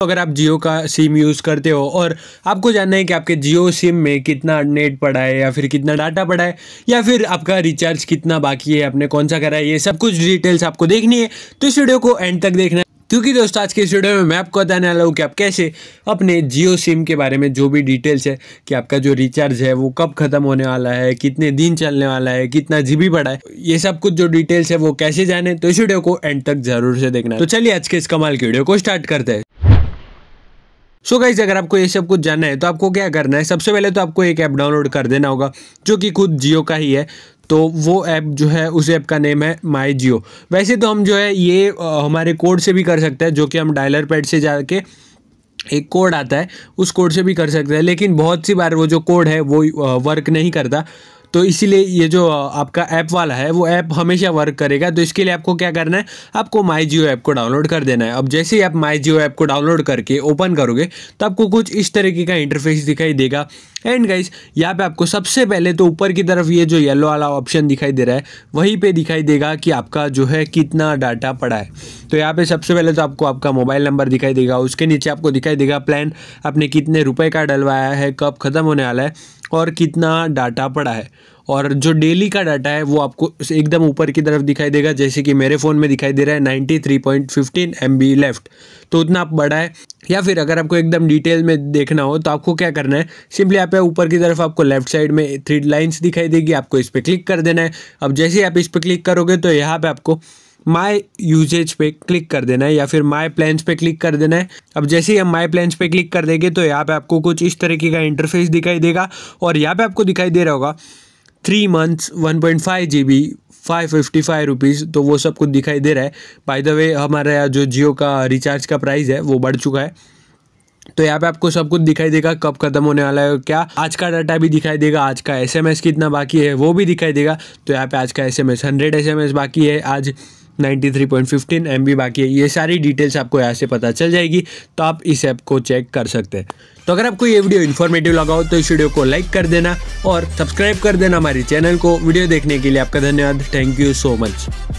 तो अगर आप जियो का सिम यूज़ करते हो और आपको जानना है कि आपके जियो सिम में कितना नेट पड़ा है या फिर कितना डाटा पड़ा है या फिर आपका रिचार्ज कितना बाकी है आपने कौन सा करा है ये सब कुछ डिटेल्स आपको देखनी है तो इस वीडियो को एंड तक देखना है क्योंकि दोस्तों आज के इस वीडियो में मैं आपको बताने वाला हूँ कि आप कैसे अपने जियो सिम के बारे में जो भी डिटेल्स है कि आपका जो रिचार्ज है वो कब खत्म होने वाला है कितने दिन चलने वाला है कितना जीबी पड़ा है ये सब कुछ जो डिटेल्स है वो कैसे जाने तो इस वीडियो को एंड तक जरूर से देखना तो चलिए आज के इस कमाल की वीडियो को स्टार्ट करते हैं सो so गाइज अगर आपको ये सब कुछ जानना है तो आपको क्या करना है सबसे पहले तो आपको एक ऐप डाउनलोड कर देना होगा जो कि खुद जियो का ही है तो वो ऐप जो है उस ऐप का नेम है माई जियो वैसे तो हम जो है ये हमारे कोड से भी कर सकते हैं जो कि हम डायलर पैड से जाके एक कोड आता है उस कोड से भी कर सकते हैं लेकिन बहुत सी बार वो जो कोड है वो वर्क नहीं करता तो इसीलिए ये जो आपका ऐप वाला है वो ऐप हमेशा वर्क करेगा तो इसके लिए आपको क्या करना है आपको माई जियो ऐप को डाउनलोड कर देना है अब जैसे ही आप माई जियो ऐप को डाउनलोड करके ओपन करोगे तो आपको कुछ इस तरीके का इंटरफेस दिखाई देगा एंड गाइज यहाँ पे आपको सबसे पहले तो ऊपर की तरफ ये जो येलो वाला ऑप्शन दिखाई दे रहा है वहीं पे दिखाई देगा कि आपका जो है कितना डाटा पड़ा है तो यहाँ पे सबसे पहले तो आपको आपका मोबाइल नंबर दिखाई देगा उसके नीचे आपको दिखाई देगा प्लान आपने कितने रुपए का डलवाया है कब ख़त्म होने वाला है और कितना डाटा पड़ा है और जो डेली का डाटा है वो आपको एकदम ऊपर की तरफ दिखाई देगा जैसे कि मेरे फ़ोन में दिखाई दे रहा है ninety three point fifteen M B left तो उतना आप बड़ा है या फिर अगर आपको एकदम डिटेल में देखना हो तो आपको क्या करना है सिंपली आप ऊपर की तरफ आपको लेफ्ट साइड में थ्री लाइन्स दिखाई देगी आपको इस पर क्लिक कर देना है अब जैसे ही आप इस पर क्लिक करोगे तो यहाँ पर आपको माई यूजेज पे क्लिक कर देना है या फिर माई प्लान्स पे क्लिक कर देना है अब जैसे ही हम माई प्लान्स पे क्लिक कर देंगे तो यहाँ पे आपको कुछ इस तरीके का इंटरफेस दिखाई देगा और यहाँ पे आपको दिखाई दे रहा होगा three months one point five G B five fifty five rupees तो वो सब कुछ दिखाई दे रहा है बाय द वे हमारा यहाँ जो जियो का रिचार्ज का प्राइस है वो बढ़ चुका है तो यहाँ पे आपको सब कुछ दिखाई देगा कब खत्म होने वाला है क्या आज का डाटा भी दिखाई देगा आज का एसएमएस कितना बाकी है वो भी दिखाई देगा तो यहाँ पे आज का एसएमएस हंड्रेड एसएमएस बाकी है आज 93.15 एमबी बाकी है ये सारी डिटेल्स आपको यहाँ से पता चल जाएगी तो आप इस ऐप को चेक कर सकते हैं तो अगर आपको ये वीडियो इन्फॉर्मेटिव लगा हो तो इस वीडियो को लाइक कर देना और सब्सक्राइब कर देना हमारे चैनल को वीडियो देखने के लिए आपका धन्यवाद थैंक यू सो मच